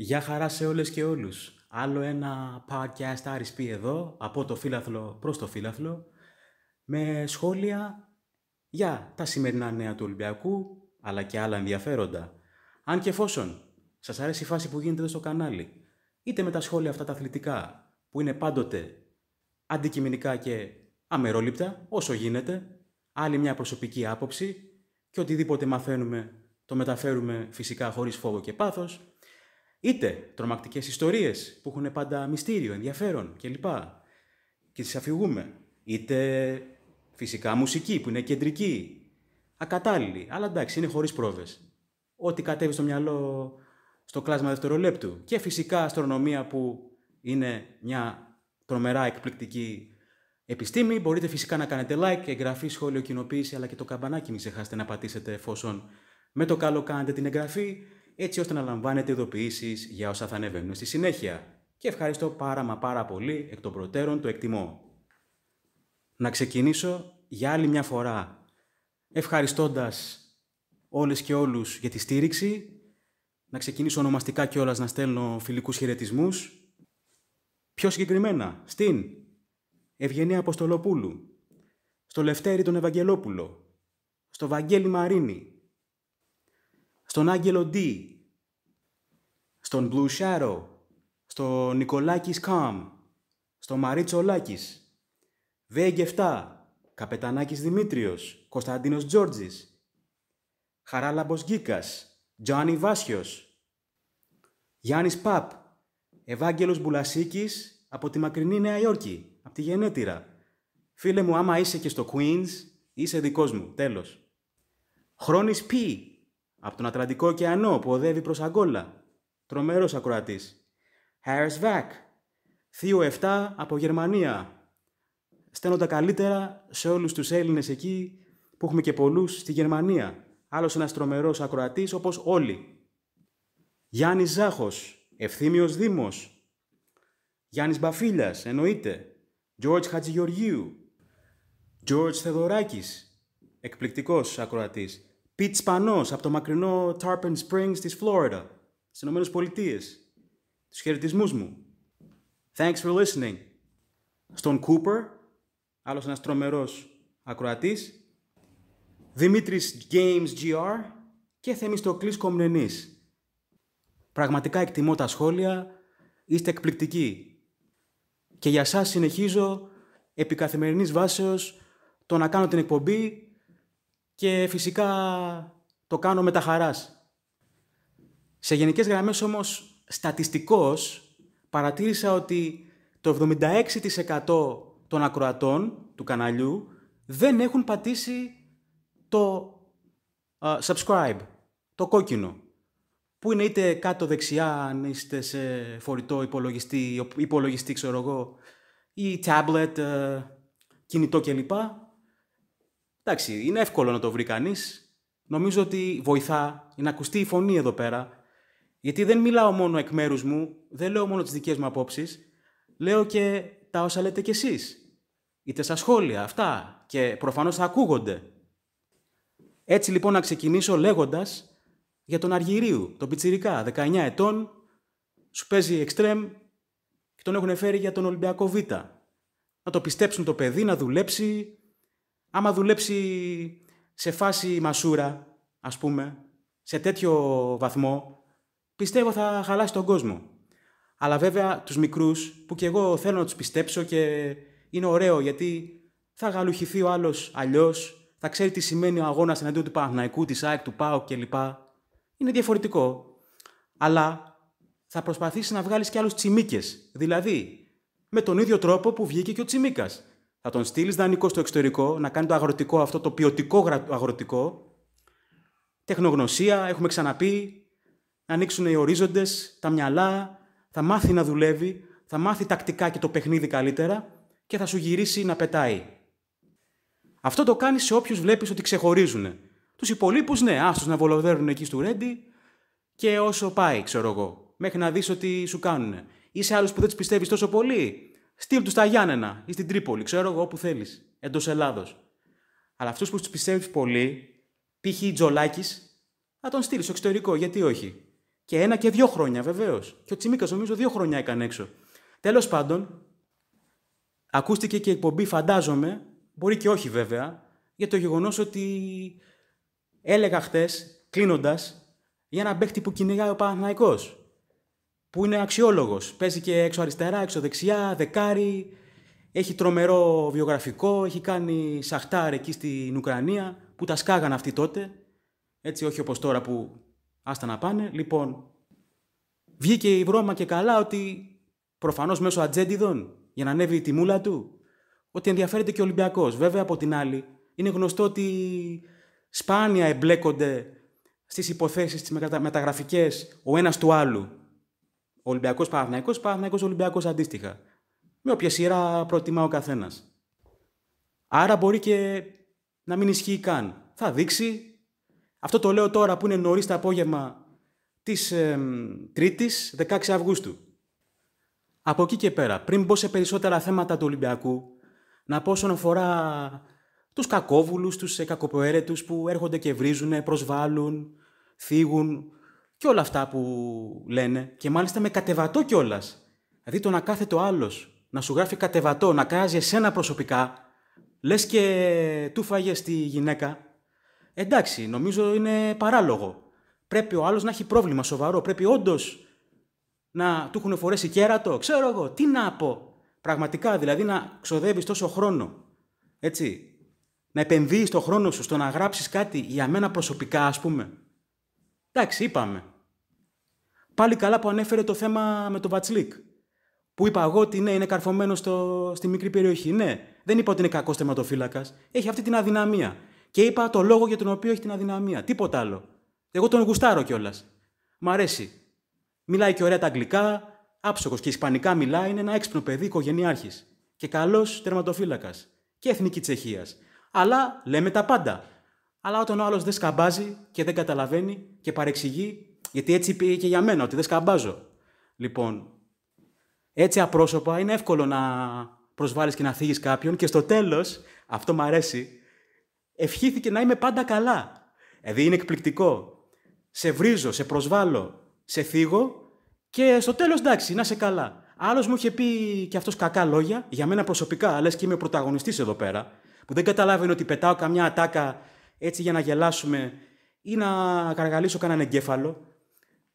Γεια χαρά σε όλες και όλους. Άλλο ένα podcast RSP εδώ, από το φύλαθλο προς το φύλαθλο, με σχόλια για τα σημερινά νέα του Ολυμπιακού, αλλά και άλλα ενδιαφέροντα. Αν και εφόσον σας αρέσει η φάση που γίνεται εδώ στο κανάλι, είτε με τα σχόλια αυτά τα αθλητικά, που είναι πάντοτε αντικειμενικά και αμερόληπτα, όσο γίνεται, άλλη μια προσωπική άποψη και οτιδήποτε μαθαίνουμε το μεταφέρουμε φυσικά χωρίς φόβο και πάθος, είτε τρομακτικές ιστορίες που έχουν πάντα μυστήριο, ενδιαφέρον κλπ. Και τις αφηγούμε. Είτε φυσικά μουσική που είναι κεντρική, ακατάλληλη, αλλά εντάξει είναι χωρίς πρόβες. Ό,τι κατέβει στο μυαλό στο κλάσμα δευτερολέπτου. Και φυσικά αστρονομία που είναι μια τρομερά εκπληκτική επιστήμη. Μπορείτε φυσικά να κάνετε like, εγγραφή, σχόλιο, κοινοποίηση, αλλά και το καμπανάκι μην ξεχάσετε να πατήσετε εφόσον με το καλό κάνετε την εγγραφή έτσι ώστε να λαμβάνετε ειδοποιήσεις για όσα θα ανεβαίνουν στη συνέχεια. Και ευχαριστώ πάρα μα πάρα πολύ, εκ των προτέρων το εκτιμώ. Να ξεκινήσω για άλλη μια φορά, ευχαριστώντας όλες και όλους για τη στήριξη, να ξεκινήσω ονομαστικά κιόλας να στέλνω φιλικούς χαιρετισμούς. Πιο συγκεκριμένα, στην Ευγενία Αποστολοπούλου, στο Λευτέρη τον Ευαγγελόπουλο, στο Βαγγέλη Μαρίνη, στον Άγγελο D, στον Blue Shadow, στον Νικολάκης Καμ, στο Μαρίτσο Βέγγε VG7, Καπετανάκης Δημήτριος, Κωνσταντίνος Τζόρτζης, Χαράλαμπος Γκίκας, Τζάνι Βάσιος, Γιάννης Παπ, Ευάγγελος Μπουλασίκης από τη μακρινή Νέα Υόρκη, από τη Γενέτηρα. Φίλε μου, άμα είσαι και στο Queens, είσαι δικός μου, τέλος. Χρόνης Π. Από τον Ατλαντικό ωκεανό που οδεύει προς Αγκόλα. Τρομερός ακροατής. Harris Vac. Θείο 7 από Γερμανία. Στένοντα τα καλύτερα σε όλους τους Έλληνες εκεί που έχουμε και πολλούς στη Γερμανία. Άλλος ένας τρομερός ακροατής όπως όλοι. Γιάννης Ζάχος. Ευθύμιος Δήμος. Γιάννης Μπαφίλιας, εννοείται. George Χατζηγεωργίου. George Θεδωράκης. Εκπληκτικός ακροατής. Πιτ Σπανό από το μακρινό Tarpon Springs της Φλόριδα, στις Ηνωμένες Πολιτείες, Τους χαιρετισμούς μου. Thanks for listening. Στον Cooper, άλλος ένας τρομερός ακροατής. Δημήτρης Games GR και Θεμιστοκλής Κομνενής. Πραγματικά εκτιμώ τα σχόλια, είστε εκπληκτικοί. Και για σας συνεχίζω επί καθημερινής βάσεως το να κάνω την εκπομπή και φυσικά το κάνω με τα χαράς. Σε γενικές γραμμές όμως, στατιστικώς, παρατήρησα ότι το 76% των ακροατών του καναλιού δεν έχουν πατήσει το subscribe, το κόκκινο, που είναι είτε κάτω δεξιά αν είστε σε φορητό υπολογιστή, υπολογιστή ξέρω εγώ, ή tablet, ε, κινητό κλπ Εντάξει, είναι εύκολο να το βρει κανείς. Νομίζω ότι βοηθά να ακουστεί η φωνή εδώ πέρα. Γιατί δεν μιλάω μόνο εκ μέρους μου, δεν λέω μόνο τις δικές μου απόψεις. Λέω και τα όσα λέτε κι εσείς. Είτε στα σχόλια, αυτά. Και προφανώς θα ακούγονται. Έτσι λοιπόν να ξεκινήσω λέγοντας για τον Αργυρίου, τον Πιτσυρικά, 19 ετών, σου παίζει εξτρέμ και τον έχουν φέρει για τον Ολυμπιακό Β. Να το πιστέψουν το παιδί, να δουλέψει, άμα δουλέψει σε φάση μασούρα, ας πούμε, σε τέτοιο βαθμό, πιστεύω θα χαλάσει τον κόσμο. Αλλά βέβαια τους μικρούς, που και εγώ θέλω να τους πιστέψω και είναι ωραίο γιατί θα γαλουχηθεί ο άλλος αλλιώς, θα ξέρει τι σημαίνει ο αγώνας εναντίον του Παναθηναϊκού, της ΑΕΚ, του ΠΑΟΚ κλπ. Είναι διαφορετικό. Αλλά θα προσπαθήσει να βγάλεις και άλλους τσιμίκες. Δηλαδή, με τον ίδιο τρόπο που βγήκε και ο Τσιμίκας. Θα τον στείλεις δανεικό στο εξωτερικό, να κάνει το αγροτικό αυτό, το ποιοτικό αγροτικό. Τεχνογνωσία, έχουμε ξαναπεί, να ανοίξουν οι ορίζοντες, τα μυαλά, θα μάθει να δουλεύει, θα μάθει τακτικά και το παιχνίδι καλύτερα και θα σου γυρίσει να πετάει. Αυτό το κάνει σε όποιους βλέπεις ότι ξεχωρίζουν. Τους υπολείπους, ναι, άστος να βολοδέρουν εκεί στο ρέντι και όσο πάει, ξέρω εγώ, μέχρι να δεις ότι σου κάνουν. Είσαι άλλος που δεν τους πιστεύεις τόσο πολύ, Στείλ του στα Γιάννενα ή στην Τρίπολη, ξέρω εγώ, όπου θέλεις, εντός Ελλάδος. Αλλά αυτούς που τους πιστεύεις πολύ, π.χ. Τζολάκης, να τον στείλεις στο εξωτερικό, γιατί όχι. Και ένα και δύο χρόνια βεβαίως. Και ο Τσιμίκας νομίζω δύο χρόνια έκανε έξω. Τέλος πάντων, ακούστηκε και η εκπομπή, φαντάζομαι, μπορεί και όχι βέβαια, για το γεγονός ότι έλεγα χτες, κλείνοντας, για ένα παίχτη που κυνηγάει ο Παναθηναϊκός που είναι αξιόλογος. Παίζει και έξω αριστερά, έξω δεξιά, δεκάρι. Έχει τρομερό βιογραφικό, έχει κάνει σαχτάρ εκεί στην Ουκρανία που τα σκάγανε αυτοί τότε. Έτσι όχι όπως τώρα που άστα να πάνε. Λοιπόν, βγήκε η βρώμα και καλά ότι προφανώς μέσω ατζέντιδων για να ανέβει τη μούλα του ότι ενδιαφέρεται και ο Ολυμπιακός, Βέβαια από την άλλη είναι γνωστό ότι σπάνια εμπλέκονται στις υποθέσεις μεταγραφικές ο ένας του άλλου. Ολυμπιακός Παναθυναϊκό, Ο Ολυμπιακός αντίστοιχα. Με όποια σειρά προτιμά ο καθένας. Άρα μπορεί και να μην ισχύει καν. Θα δείξει. Αυτό το λέω τώρα που είναι νωρίς το απόγευμα της ε, Τρίτη, 16 Αυγούστου. Από εκεί και πέρα, πριν μπω σε περισσότερα θέματα του Ολυμπιακού, να πω όσον αφορά τους κακόβουλους, τους κακοποέρετου που έρχονται και βρίζουν, προσβάλλουν, φύγουν και όλα αυτά που λένε και μάλιστα με κατεβατό κιόλας. Δηλαδή το να κάθεται ο άλλος να σου γράφει κατεβατό, να κάζει εσένα προσωπικά, λες και του φάγε τη γυναίκα. Εντάξει, νομίζω είναι παράλογο. Πρέπει ο άλλος να έχει πρόβλημα σοβαρό. Πρέπει όντως να του έχουν φορέσει κέρατο. Ξέρω εγώ, τι να πω. Πραγματικά δηλαδή να ξοδεύεις τόσο χρόνο. Έτσι. Να επενδύεις το χρόνο σου στο να γράψεις κάτι για μένα προσωπικά, ας πούμε. Εντάξει, είπαμε. Πάλι καλά που ανέφερε το θέμα με το Βατσλίκ. Που είπα εγώ ότι ναι, είναι καρφωμένο στο, στη μικρή περιοχή. Ναι, δεν είπα ότι είναι κακός θεματοφύλακας. Έχει αυτή την αδυναμία. Και είπα το λόγο για τον οποίο έχει την αδυναμία. Τίποτα άλλο. Εγώ τον γουστάρω κιόλας. Μ' αρέσει. Μιλάει και ωραία τα αγγλικά, άψογος και ισπανικά μιλάει, είναι ένα έξυπνο παιδί οικογενειάρχης. Και καλός τερματοφύλακα. Και εθνική Τσεχίας. Αλλά λέμε τα πάντα. Αλλά όταν ο άλλος δεν σκαμπάζει και δεν καταλαβαίνει και παρεξηγεί, γιατί έτσι πήγε και για μένα, ότι δεν σκαμπάζω. Λοιπόν, έτσι απρόσωπα είναι εύκολο να προσβάλλεις και να θίγεις κάποιον και στο τέλος, αυτό μου αρέσει, ευχήθηκε να είμαι πάντα καλά. Δηλαδή είναι εκπληκτικό. Σε βρίζω, σε προσβάλλω, σε θίγω και στο τέλος εντάξει, να είσαι καλά. Άλλος μου είχε πει και αυτός κακά λόγια, για μένα προσωπικά, λες και είμαι ο εδώ πέρα, που δεν καταλάβαινε ότι πετάω καμιά ατάκα έτσι για να γελάσουμε ή να καραγαλίσω κανέναν εγκέφαλο.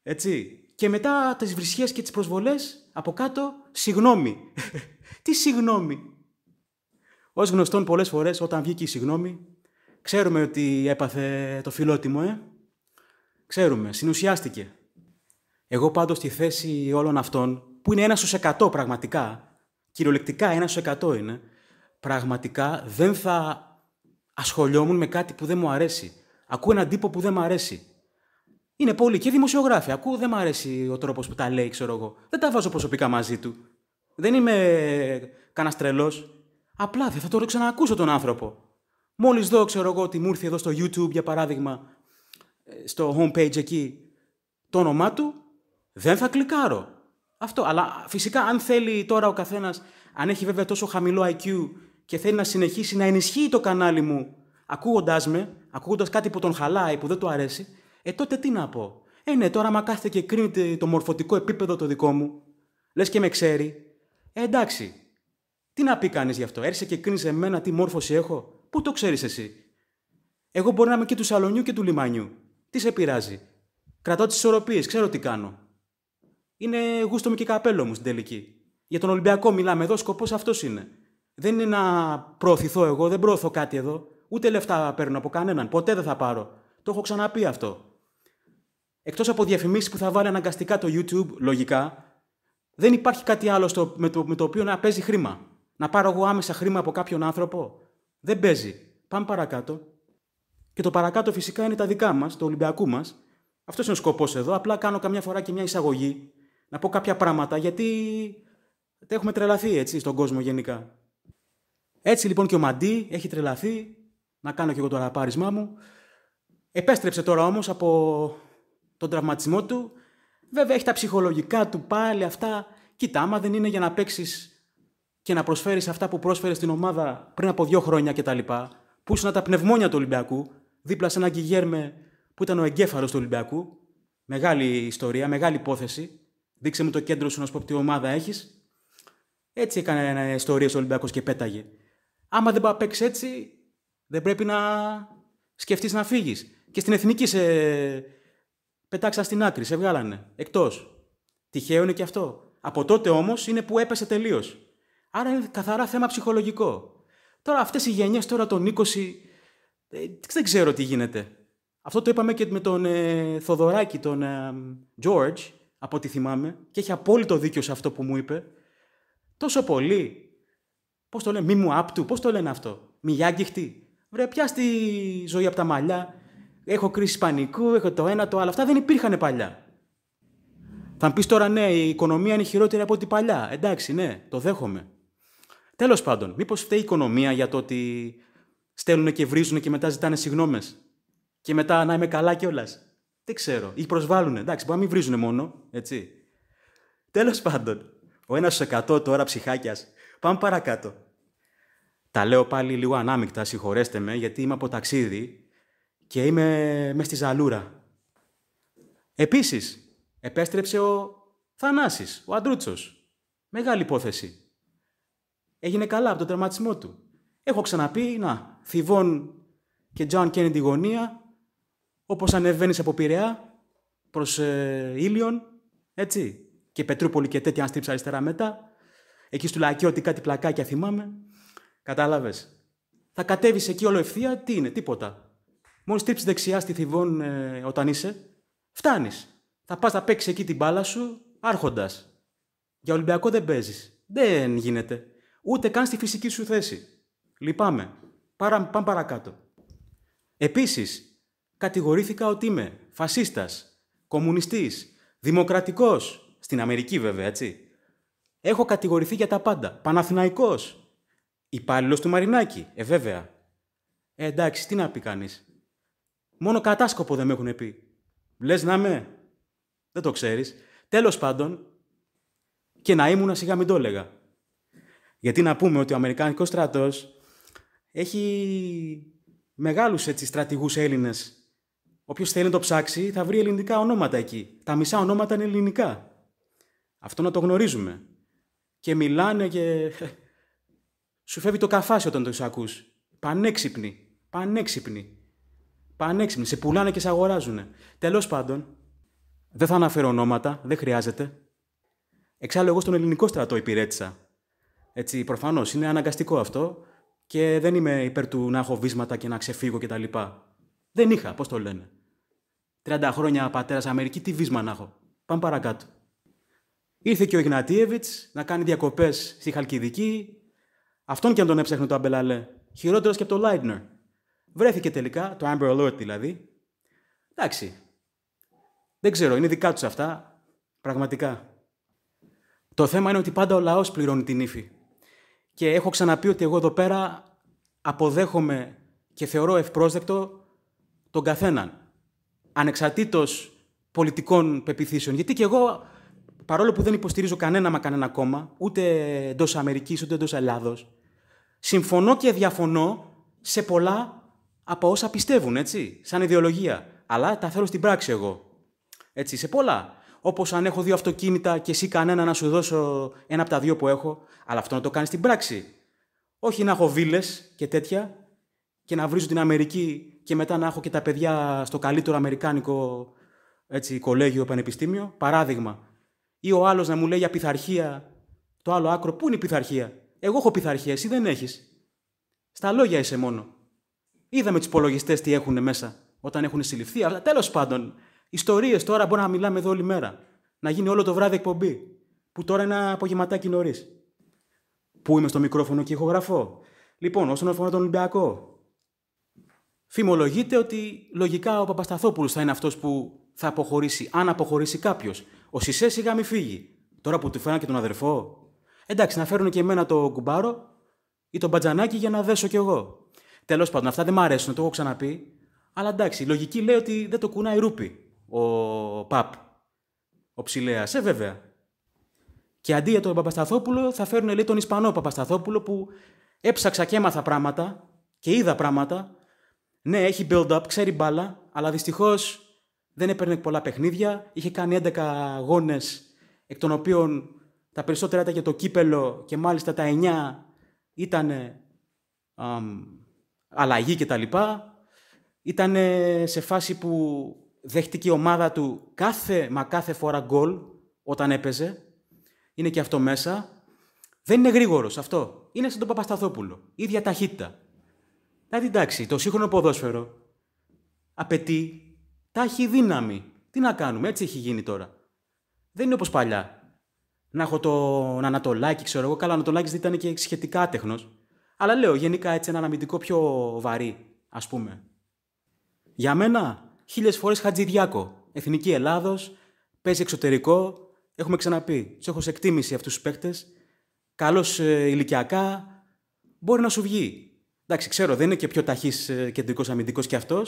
Έτσι. Και μετά τις βρισχές και τις προσβολές, από κάτω, συγνώμη. Τι συγνώμη. Ως γνωστόν πολλές φορές όταν βγήκε η συγνώμη, ξέρουμε ότι έπαθε το φιλότιμο, ε. Ξέρουμε, συνουσιάστηκε. Εγώ πάντως στη θέση όλων αυτών, που είναι ένα στους εκατό πραγματικά, κυριολεκτικά ένα στους εκατό είναι, πραγματικά δεν θα ασχολιόμουν με κάτι που δεν μου αρέσει. Ακούω έναν τύπο που δεν μου αρέσει. Είναι πολύ και δημοσιογράφοι. Ακούω, δεν μου αρέσει ο τρόπος που τα λέει, ξέρω εγώ. Δεν τα βάζω προσωπικά μαζί του. Δεν είμαι κανένας τρελός. Απλά δεν θα το ξαναακούσω τον άνθρωπο. Μόλις δω, ξέρω εγώ, ότι μου ήρθε εδώ στο YouTube, για παράδειγμα, ε, στο homepage εκεί, το όνομά του, δεν θα κλικάρω. Αυτό. Αλλά φυσικά, αν θέλει τώρα ο καθένας, αν έχει βέβαια τόσο χαμηλό IQ και θέλει να συνεχίσει να ενισχύει το κανάλι μου ακούγοντάς με, ακούγοντας κάτι που τον χαλάει, που δεν του αρέσει, ε τότε τι να πω. Ε, ναι, τώρα μα κάθεται και κρίνεται το μορφωτικό επίπεδο το δικό μου, λες και με ξέρει. Ε, εντάξει. Τι να πει κανείς γι' αυτό. Έρχεσαι και κρίνεις εμένα τι μόρφωση έχω. Πού το ξέρεις εσύ. Εγώ μπορεί να είμαι και του σαλονιού και του λιμανιού. Τι σε πειράζει. κρατώ τις ισορροπίες, ξέρω τι κάνω. Είναι γούστο μου και καπέλο μου στην τελική. Για τον Ολυμπιακό μιλάμε εδώ, σκοπός αυτός είναι. Δεν είναι να προωθηθώ εγώ, δεν προωθώ κάτι εδώ. Ούτε λεφτά παίρνω από κανέναν. Ποτέ δεν θα πάρω. Το έχω ξαναπεί αυτό. Εκτός από διαφημίσεις που θα βάλει αναγκαστικά το YouTube, λογικά, δεν υπάρχει κάτι άλλο στο, με, το, οποίο να παίζει χρήμα. Να πάρω εγώ άμεσα χρήμα από κάποιον άνθρωπο. Δεν παίζει. Πάμε παρακάτω. Και το παρακάτω φυσικά είναι τα δικά μας, το Ολυμπιακού μας. Αυτός είναι ο σκοπός εδώ. Απλά κάνω καμιά φορά και μια εισαγωγή. Να πω κάποια πράγματα γιατί έχουμε τρελαθεί έτσι στον κόσμο γενικά. Έτσι λοιπόν και ο Μαντί έχει τρελαθεί να κάνω και εγώ το αναπάρισμά μου. Επέστρεψε τώρα όμως από τον τραυματισμό του. Βέβαια έχει τα ψυχολογικά του πάλι αυτά. Κοίτα, άμα δεν είναι για να παίξεις και να προσφέρεις αυτά που πρόσφερες στην ομάδα πριν από δύο χρόνια κτλ. Που ήσουν τα πνευμόνια του Ολυμπιακού, δίπλα σε έναν Γκυγέρμε που ήταν ο εγκέφαλος του Ολυμπιακού. Μεγάλη ιστορία, μεγάλη υπόθεση. Δείξε μου το κέντρο σου να σου πω τι ομάδα έχεις. Έτσι έκανε ιστορίες ο Ολυμπιακός και πέταγε άμα δεν πάει παίξει έτσι, δεν πρέπει να σκεφτείς να φύγεις. Και στην εθνική σε πετάξα στην άκρη, σε βγάλανε εκτός. Τυχαίο είναι και αυτό. Από τότε όμως είναι που έπεσε τελείως. Άρα είναι καθαρά θέμα ψυχολογικό. Τώρα αυτές οι γενιές τώρα των 20. Ε, δεν ξέρω τι γίνεται. Αυτό το είπαμε και με τον ε, Θοδωράκη, τον ε, George, από ό,τι θυμάμαι, και έχει απόλυτο δίκιο σε αυτό που μου είπε. Τόσο πολύ Πώς το λένε, μη μου άπτου, πώς το λένε αυτό. Μηγιάγκυχτη. Βρε, πια στη ζωή από τα μαλλιά. Έχω κρίση πανικού, έχω το ένα, το άλλο. Αυτά δεν υπήρχαν παλιά. Θα μου πεις τώρα, ναι, η οικονομία είναι χειρότερη από ό,τι παλιά. Εντάξει, ναι, το δέχομαι. Τέλος πάντων, μήπως φταίει η οικονομία για το ότι στέλνουν και βρίζουν και μετά ζητάνε συγγνώμε. Και μετά να είμαι καλά κιόλας. Δεν ξέρω. Ή προσβάλλουν. Εντάξει, μπορεί να μην βρίζουν μόνο. Έτσι. Τέλος πάντων, ο 1% τώρα ψυχάκιας. Πάμε παρακάτω. Τα λέω πάλι λίγο ανάμεικτα, συγχωρέστε με, γιατί είμαι από ταξίδι και είμαι μες στη ζαλούρα. Επίσης, επέστρεψε ο Θανάσης, ο Αντρούτσος. Μεγάλη υπόθεση. Έγινε καλά από τον τερματισμό του. Έχω ξαναπεί, να, Θιβών και Τζον Κέννιντι γωνία, όπως ανεβαίνεις από Πειραιά προς ε, Ήλιον, έτσι, και Πετρούπολη και τέτοια αν στρίψα αριστερά μετά. Εκεί Λακείο ότι κάτι πλακάκια θυμάμαι. Κατάλαβες. Θα κατέβεις εκεί όλο ευθεία, τι είναι, τίποτα. Μόλις τρίψεις δεξιά στη Θηβόν ε, όταν είσαι, φτάνεις. Θα πας να παίξεις εκεί την μπάλα σου, άρχοντας. Για Ολυμπιακό δεν παίζεις. Δεν γίνεται. Ούτε καν στη φυσική σου θέση. Λυπάμαι. Παρα, πάμε παρακάτω. Επίσης, κατηγορήθηκα ότι είμαι φασίστας, κομμουνιστής, δημοκρατικός. Στην Αμερική, βέβαια, έτσι. Έχω κατηγορηθεί για τα πάντα. Παναθηναϊκός. Υπάλληλος του Μαρινάκη. Ε, βέβαια. Ε, εντάξει, τι να πει κανείς. Μόνο κατάσκοπο δεν με έχουν πει. Λες να είμαι. Δεν το ξέρεις. Τέλος πάντων, και να ήμουν σιγά μην το έλεγα. Γιατί να πούμε ότι ο Αμερικανικός στρατός έχει μεγάλους έτσι, στρατηγούς Έλληνες. Όποιος θέλει να το ψάξει θα βρει ελληνικά ονόματα εκεί. Τα μισά ονόματα είναι ελληνικά. Αυτό να το γνωρίζουμε. Και μιλάνε και σου φεύγει το καφάσι όταν το ακού. Πανέξυπνοι. Πανέξυπνοι. Πανέξυπνοι. Σε πουλάνε και σε αγοράζουν. Τέλος πάντων, δεν θα αναφέρω ονόματα, δεν χρειάζεται. Εξάλλου, εγώ στον ελληνικό στρατό υπηρέτησα. Έτσι, προφανώς είναι αναγκαστικό αυτό και δεν είμαι υπέρ του να έχω βίσματα και να ξεφύγω κτλ. Δεν είχα, πώς το λένε. 30 χρόνια πατέρας Αμερική, τι βίσμα να έχω. Πάμε παρακάτω. Ήρθε και ο Ιγνατίεβιτ να κάνει διακοπές στη Χαλκιδική, Αυτόν και αν τον έψαχνε το Αμπελαλέ. Χειρότερος και από το Λάιντνερ. Βρέθηκε τελικά, το Amber Alert δηλαδή. Εντάξει. Δεν ξέρω, είναι δικά τους αυτά. Πραγματικά. Το θέμα είναι ότι πάντα ο λαός πληρώνει την ύφη. Και έχω ξαναπεί ότι εγώ εδώ πέρα αποδέχομαι και θεωρώ ευπρόσδεκτο τον καθέναν. Ανεξαρτήτως πολιτικών πεπιθήσεων. Γιατί και εγώ παρόλο που δεν υποστηρίζω κανένα μα κανένα κόμμα, ούτε εντός Αμερικής ούτε εντός Ελλάδος, συμφωνώ και διαφωνώ σε πολλά από όσα πιστεύουν, έτσι, σαν ιδεολογία. Αλλά τα θέλω στην πράξη εγώ. Έτσι, σε πολλά. Όπως αν έχω δύο αυτοκίνητα και εσύ κανένα να σου δώσω ένα από τα δύο που έχω, αλλά αυτό να το κάνεις στην πράξη. Όχι να έχω βίλες και τέτοια και να βρίζω την Αμερική και μετά να έχω και τα παιδιά στο καλύτερο Αμερικάνικο έτσι, κολέγιο, πανεπιστήμιο. Παράδειγμα, ή ο άλλος να μου λέει για πειθαρχία, το άλλο άκρο, πού είναι η πειθαρχία. Εγώ έχω πειθαρχία, εσύ δεν έχεις. Στα λόγια είσαι μόνο. Είδαμε τους υπολογιστές τι έχουν μέσα όταν έχουν συλληφθεί. Αλλά τέλος πάντων, ιστορίες τώρα μπορεί να μιλάμε εδώ όλη μέρα. Να γίνει όλο το βράδυ εκπομπή. Που τώρα είναι απογευματάκι νωρίς. Πού είμαι στο μικρόφωνο και ηχογραφώ. Λοιπόν, όσον αφορά τον Ολυμπιακό. Φημολογείται ότι λογικά ο Παπασταθόπουλος θα είναι αυτός που θα αποχωρήσει, αν αποχωρήσει κάποιος. Ο Σισε σιγά μη φύγει. Τώρα που του φέραν και τον αδερφό. Εντάξει, να φέρουν και εμένα το κουμπάρο ή τον μπατζανάκι για να δέσω κι εγώ. Τέλος πάντων, αυτά δεν μ' αρέσουν, το έχω ξαναπεί. Αλλά εντάξει, η λογική λέει ότι δεν το κουνάει ρούπι ο Παπ. Ο ψηλέας, ε βέβαια. Και αντί για τον Παπασταθόπουλο θα φέρουν λέει τον Ισπανό Παπασταθόπουλο που έψαξα και έμαθα πράγματα και είδα πράγματα. Ναι, έχει build-up, ξέρει μπάλα, αλλά δυστυχώς δεν έπαιρνε πολλά παιχνίδια, είχε κάνει 11 αγώνες, εκ των οποίων τα περισσότερα ήταν για το κύπελο και μάλιστα τα 9 ήταν αλλαγή κτλ. Ήταν σε φάση που δέχτηκε η ομάδα του κάθε μα κάθε φορά γκολ όταν έπαιζε. Είναι και αυτό μέσα. Δεν είναι γρήγορος αυτό. Είναι σαν τον Παπασταθόπουλο. Ίδια ταχύτητα. Δηλαδή εντάξει, το σύγχρονο ποδόσφαιρο απαιτεί έχει δύναμη. Τι να κάνουμε, έτσι έχει γίνει τώρα. Δεν είναι όπως παλιά. Να έχω τον Ανατολάκη, ξέρω εγώ. Καλά, ο Ανατολάκης ήταν και σχετικά τέχνο. Αλλά λέω γενικά έτσι ένα αμυντικό πιο βαρύ, ας πούμε. Για μένα, χίλιες φορές Χατζηδιάκο. Εθνική Ελλάδος, παίζει εξωτερικό. Έχουμε ξαναπεί, τους έχω σε εκτίμηση αυτούς τους παίκτες. Καλός ε, ηλικιακά, μπορεί να σου βγει. Εντάξει, ξέρω, δεν είναι και πιο ταχύς ε, κεντρικός αμυντικός κι αυτός,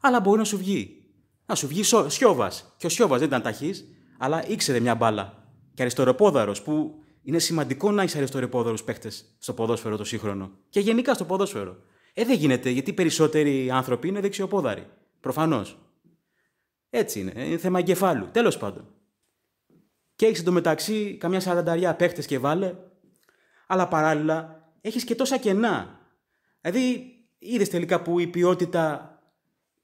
αλλά μπορεί να σου βγει. Να σου βγει Σιώβας. Και ο Σιώβας δεν ήταν ταχύς, αλλά ήξερε μια μπάλα. Και αριστεροπόδαρος, που είναι σημαντικό να έχει αριστεροπόδαρου παίχτε στο ποδόσφαιρο το σύγχρονο. Και γενικά στο ποδόσφαιρο. Ε, δεν γίνεται, γιατί περισσότεροι άνθρωποι είναι δεξιοπόδαροι. Προφανώς. Έτσι είναι. Ε, είναι θέμα εγκεφάλου. Τέλος πάντων. Και έχεις εντωμεταξύ καμιά σαρανταριά παίχτε και βάλε, αλλά παράλληλα έχεις και τόσα κενά. Δηλαδή, είδες τελικά που η ποιότητα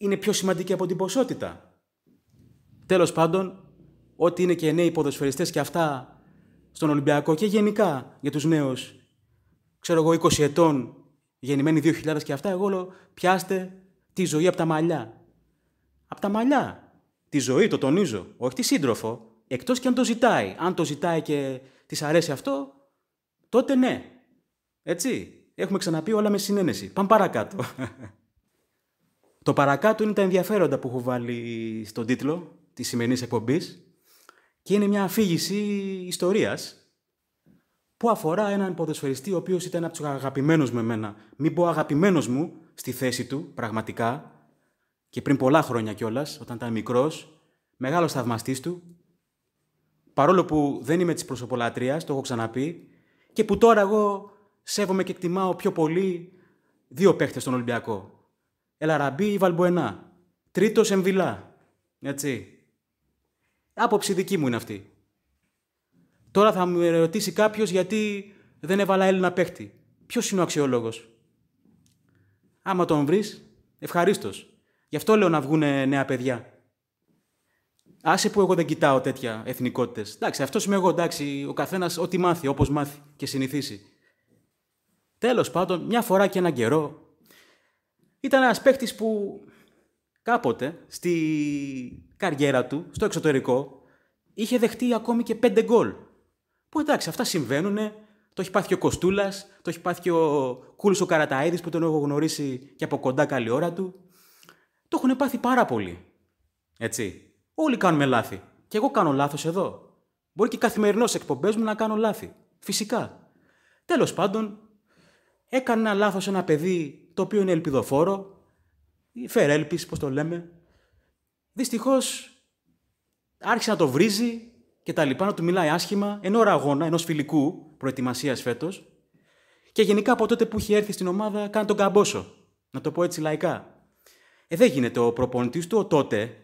είναι πιο σημαντική από την ποσότητα. Τέλος πάντων, ό,τι είναι και νέοι ποδοσφαιριστές και αυτά στον Ολυμπιακό και γενικά για τους νέους, ξέρω εγώ 20 ετών, γεννημένοι 2000 και αυτά, εγώ λέω πιάστε τη ζωή από τα μαλλιά. Από τα μαλλιά. Τη ζωή, το τονίζω, όχι τη σύντροφο, εκτός και αν το ζητάει. Αν το ζητάει και της αρέσει αυτό, τότε ναι. Έτσι, έχουμε ξαναπεί όλα με συνένεση. Πάμε παρακάτω. Το παρακάτω είναι τα ενδιαφέροντα που έχω βάλει στον τίτλο της σημερινής εκπομπής, και είναι μια αφήγηση ιστορίας που αφορά έναν ποδοσφαιριστή ο οποίος ήταν από τους αγαπημένους με μένα. Μην πω αγαπημένος μου στη θέση του πραγματικά και πριν πολλά χρόνια κιόλας, όταν ήταν μικρός, μεγάλος θαυμαστής του, παρόλο που δεν είμαι της προσωπολατρίας, το έχω ξαναπεί, και που τώρα εγώ σέβομαι και εκτιμάω πιο πολύ δύο παίχτε στον Ολυμπιακό. Ελαραμπή ή Βαλμποενά. Τρίτος Εμβιλά. Έτσι. Άποψη δική μου είναι αυτή. Τώρα θα μου ρωτήσει κάποιος γιατί δεν έβαλα Έλληνα παίχτη. Ποιος είναι ο αξιόλογος. Άμα τον βρεις, ευχαρίστως. Γι' αυτό λέω να βγουν νέα παιδιά. Άσε που εγώ δεν κοιτάω τέτοια εθνικότητες. Εντάξει, αυτός είμαι εγώ. Εντάξει, ο καθένας ό,τι μάθει, όπως μάθει και συνηθίσει. Τέλος πάντων, μια φορά και έναν καιρό, ήταν ένας παίχτης που κάποτε στη καριέρα του, στο εξωτερικό, είχε δεχτεί ακόμη και πέντε γκολ. Που εντάξει, αυτά συμβαίνουν. Το έχει πάθει και ο Κοστούλας, το έχει πάθει ο Κούλης ο Καραταίδης που τον έχω γνωρίσει και από κοντά καλή ώρα του. Το έχουν πάθει πάρα πολύ. Έτσι. Όλοι κάνουμε λάθη. Και εγώ κάνω λάθος εδώ. Μπορεί και καθημερινώς σε εκπομπές μου να κάνω λάθη. Φυσικά. Τέλος πάντων, έκανε ένα λάθος ένα παιδί το οποίο είναι ελπιδοφόρο, φερέλπης, πώς το λέμε, δυστυχώς άρχισε να το βρίζει και τα λοιπά, να του μιλάει άσχημα, ενώ αγώνα, ενός φιλικού προετοιμασίας φέτος, και γενικά από τότε που είχε έρθει στην ομάδα κάνει τον καμπόσο, να το πω έτσι λαϊκά. Ε, δεν γίνεται ο προπονητής του, ο τότε,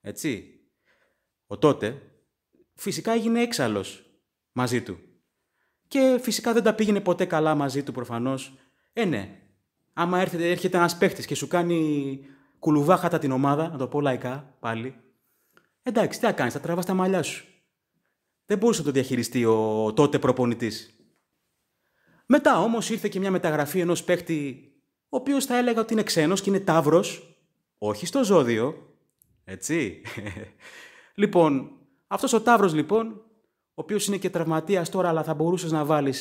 έτσι, ο τότε, φυσικά έγινε έξαλλος μαζί του. Και φυσικά δεν τα πήγαινε ποτέ καλά μαζί του προφανώς. Ε, ναι, άμα έρχεται, έρχεται ένας παίχτη και σου κάνει κουλουβάχατα την ομάδα, να το πω λαϊκά πάλι, εντάξει, τι θα κάνεις, θα τραβάς τα μαλλιά σου. Δεν μπορούσε να το διαχειριστεί ο τότε προπονητής. Μετά όμως ήρθε και μια μεταγραφή ενός παίχτη, ο οποίος θα έλεγα ότι είναι ξένος και είναι τάβρο, όχι στο ζώδιο. Έτσι. λοιπόν, αυτός ο τάβρο λοιπόν, ο οποίος είναι και τραυματίας τώρα, αλλά θα μπορούσες να βάλεις,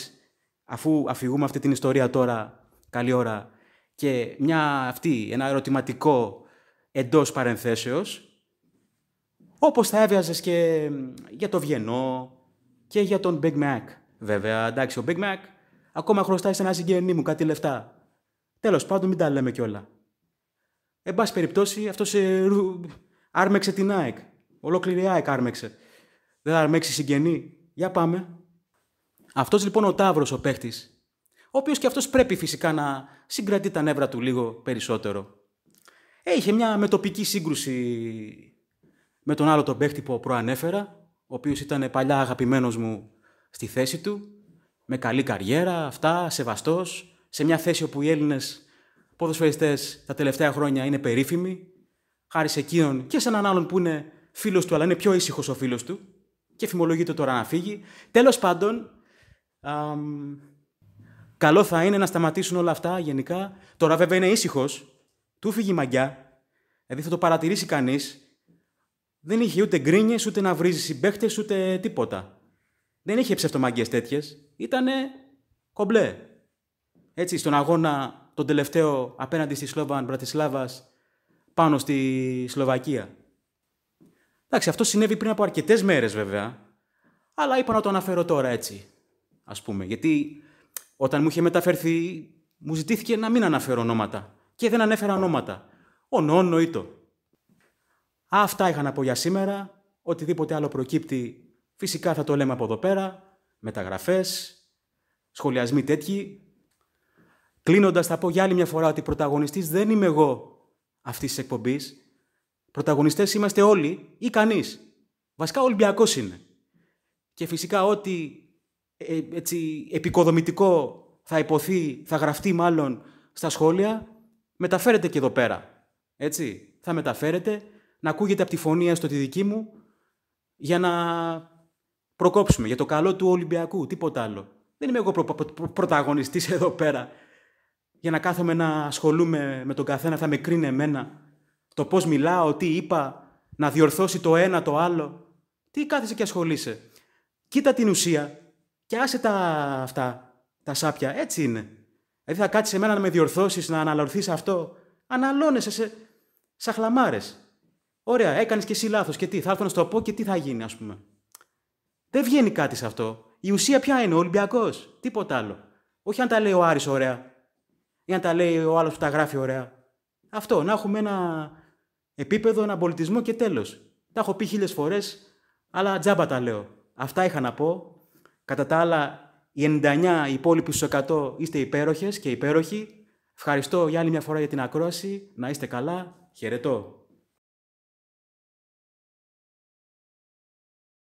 αφού αφηγούμε αυτή την ιστορία τώρα, καλή ώρα, και μια, αυτή, ένα ερωτηματικό εντός παρενθέσεως, όπως θα έβιαζες και για το Βιενό και για τον Big Mac. Βέβαια, εντάξει, ο Big Mac ακόμα χρωστάει σε ένα συγγενή μου κάτι λεφτά. Τέλος πάντων, μην τα λέμε κιόλα. Εν πάση περιπτώσει, αυτός σε... άρμεξε την ΑΕΚ. Ολόκληρη ΑΕΚ άρμεξε. Δεν θα αρμέξει συγγενή. Για πάμε. Αυτός λοιπόν ο Ταύρος ο παίχτης ο οποίος και αυτός πρέπει φυσικά να συγκρατεί τα νεύρα του λίγο περισσότερο. Έχει είχε μια μετοπική σύγκρουση με τον άλλο τον παίχτη που προανέφερα, ο οποίος ήταν παλιά αγαπημένος μου στη θέση του, με καλή καριέρα, αυτά, σεβαστός, σε μια θέση όπου οι Έλληνες ποδοσφαιριστές τα τελευταία χρόνια είναι περίφημοι, χάρη σε εκείνον και σε έναν άλλον που είναι φίλος του, αλλά είναι πιο ήσυχος ο φίλος του, και φημολογείται τώρα να φύγει. Τέλος πάντων, Καλό θα είναι να σταματήσουν όλα αυτά γενικά. Τώρα βέβαια είναι ήσυχος. Του φύγει η μαγιά. Δηλαδή θα το παρατηρήσει κανείς. Δεν είχε ούτε γκρίνιες, ούτε να βρίζει συμπαίχτες, ούτε τίποτα. Δεν είχε ψευτομαγκέ τέτοιες. Ήτανε κομπλέ. Έτσι, στον αγώνα τον τελευταίο απέναντι στη Σλόβαν Μπρατισλάβας πάνω στη Σλοβακία. Εντάξει, αυτό συνέβη πριν από αρκετές μέρες βέβαια. Αλλά είπα να το αναφέρω τώρα έτσι. Ας πούμε, γιατί όταν μου είχε μεταφερθεί, μου ζητήθηκε να μην αναφέρω ονόματα. Και δεν ανέφερα ονόματα. Όν νοήτο. Αυτά είχα να πω για σήμερα. Οτιδήποτε άλλο προκύπτει, φυσικά θα το λέμε από εδώ πέρα. μεταγραφές, σχολιασμοί τέτοιοι. Κλείνοντας θα πω για άλλη μια φορά ότι πρωταγωνιστής δεν είμαι εγώ αυτής της εκπομπής. Πρωταγωνιστές είμαστε όλοι ή κανείς. Βασικά είναι. Και φυσικά ό,τι ε, έτσι, επικοδομητικό θα υποθεί, θα γραφτεί μάλλον στα σχόλια, μεταφέρεται και εδώ πέρα. Έτσι, θα μεταφέρεται, να ακούγεται από τη φωνή στο τη δική μου, για να προκόψουμε, για το καλό του Ολυμπιακού, τίποτα άλλο. Δεν είμαι εγώ πρωταγωνιστής εδώ πέρα, για να κάθομαι να ασχολούμαι με τον καθένα, θα με κρίνει εμένα, το πώς μιλάω, τι είπα, να διορθώσει το ένα το άλλο. Τι κάθεσαι και ασχολείσαι. Κοίτα την ουσία και άσε τα αυτά, τα σάπια. Έτσι είναι. Δηλαδή θα κάτσεις μένα να με διορθώσεις, να αναλωθείς αυτό. Αναλώνεσαι σε, σαν χλαμάρε. Ωραία, έκανες και εσύ λάθος. Και τι, θα έρθω να στο το πω και τι θα γίνει, ας πούμε. Δεν βγαίνει κάτι σε αυτό. Η ουσία ποια είναι, ο Ολυμπιακός. Τίποτα άλλο. Όχι αν τα λέει ο Άρης ωραία. Ή αν τα λέει ο άλλος που τα γράφει ωραία. Αυτό, να έχουμε ένα επίπεδο, ένα πολιτισμό και τέλος. Τα έχω πει χίλιες φορές, αλλά τζάμπα τα λέω. Αυτά είχα να πω. Κατά τα άλλα, οι 99 υπόλοιποι στους 100 είστε υπέροχες και υπέροχοι. Ευχαριστώ για άλλη μια φορά για την ακρόαση. Να είστε καλά. Χαιρετώ.